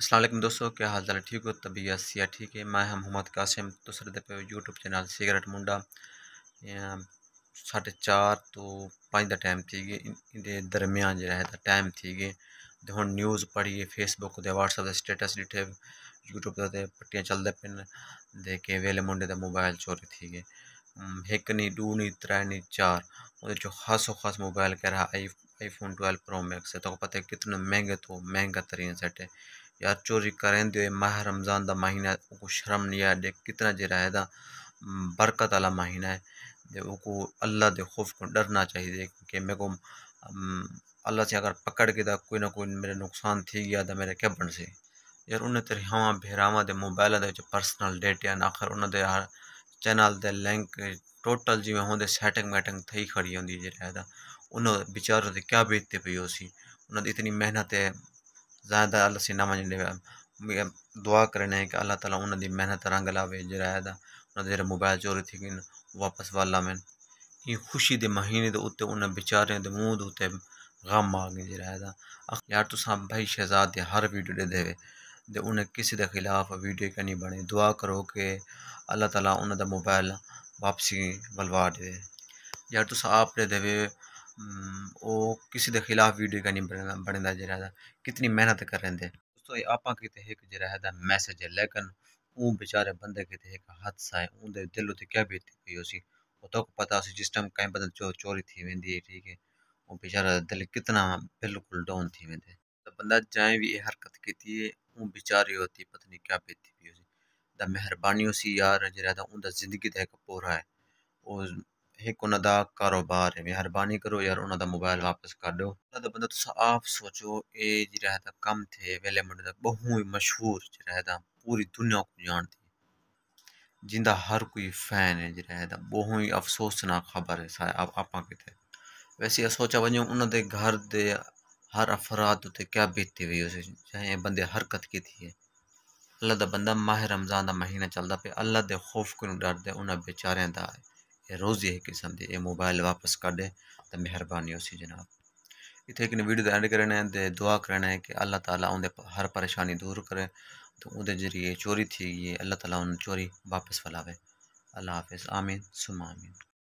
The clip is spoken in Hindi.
আসসালামু আলাইকুম দোস্তো কে হালচাল ঠিক হো তبية सिया ঠিক হে ম্যায় হাম মোহাম্মদ কাসিম তো সরদে পে ইউটিউব চ্যানেল সিগ্রেট মুন্ডা 64 তো 5 দা টাইম থিগে ইন দে درمیان রেতা টাইম থিগে তে হোন নিউজ پڑھی এ ফেসবুক দে হোয়াটসঅ্যাপ দে স্ট্যাটাস নে তে ইউটিউব কতে পট্টিয়া চল দে পিন দেখে ওলে মুন্ডে দে মোবাইল চুরি থিগে ভেক নে ডুনি ত্রানে চার ও দে জো হাসো খাস মোবাইল ক রা আইফোন 12 প্রো ম্যাক্স হে তো পতে कितनो মেhenga তো মেhenga ترین সেট হে यार चोरी करें दे माह रमज़ान का महीना उनको शर्म नहीं आया दे कितना जरा है बरकत वाला महीना है दे उनको अल्लाह के खौफ को डरना चाहिए कि मेरे को अल्लाह से अगर पकड़ के था कोई ना कोई मेरा नुकसान थी गया था मेरे क्या बन से यार उन्हें हवा बेहराव दे मोबाइल के पर्सनल डेटा आखिर उन्होंने यार चैनल के लिंक टोटल जिमें होंगे सैटिंग वैटिंग थी खड़ी होंगी है उन्होंने बेचारों से क्या बीतती पी हो उन्होंने इतनी मेहनत है ज़्यादा अल से ना दुआ करें कि अल्लाह तला उन्होंने मेहनत रंग लावे जरा उन्होंने मोबाइल चोरी थी वापस वाल में ये खुशी के महीने के उत्ते उन्हें बेचारे के मुंह उत्ते गम आ गए जरा यार तुस भाई शहजाद के हर वीडियो दे दे दे उन्हें किसी के खिलाफ वीडियो नहीं बने दुआ करो कि अल्लाह तला उन्होंने मोबाइल वापसी बलवा दे यार तुस आप दे दे हम्म, वह किसी के खिलाफ वीडियो का नहीं बने बने जरा कितनी मेहनत कर रहे थे तो आप जरा मैसेज है लेकिन ऊ बेचारे बंद कितने एक हादसा है उनके दिल उत्ते क्या बीती हुई उसी तो पता उस जिस टाइम कहीं बंद चो चोरी थी वेंदी है ठीक है वो बेचारा दिल कितना बिल्कुल डाउन थी वेंदे तो बंदा जाए भी ये हरकत की है वो बेचारी होती पता नहीं क्या बीती हुई उसी मेहरबानी उसी यार जरा उनका जिंदगी का एक पूरा है एक ਉਹਨਾਂ ਦਾ ਕਾਰੋਬਾਰ ਹੈ ਮਿਹਰਬਾਨੀ ਕਰੋ ਯਾਰ ਉਹਨਾਂ ਦਾ ਮੋਬਾਈਲ ਵਾਪਸ ਕਰ ਦਿਓ ਉਹਨਾਂ ਦਾ ਬੰਦਾ कम थे वेले मुंडे ਜਿਹੜਾ ਦਾ ਕੰਮ ਥੇ पूरी दुनिया को जानती जिंदा हर कोई फैन है जरा बहु ही अफसोसनाक खबर है आप आप कितने वैसे सोचा वजो उन्होंने घर के हर अफराद उ क्या बीती हुई उस चाहे बंदे हरकत की थी है अल्लाह का बंदा माह रमजान का महीना चलता पे अल्लाह के खौफ को डरते उन्होंने बेचारे का रोज़ यही किस्म के ये मोबाइल वापस तो मेहरबानी हो सी जनाब इतने एक वीडियो एंड करना है दुआ करना है कि अल्लाह ताला उंदे हर परेशानी दूर करे तो उनके जरिए चोरी थी ये अल्लाह ताला उन्हें चोरी वापस फैलावे अल्लाह हाफिज़ आमीन सुम आमीन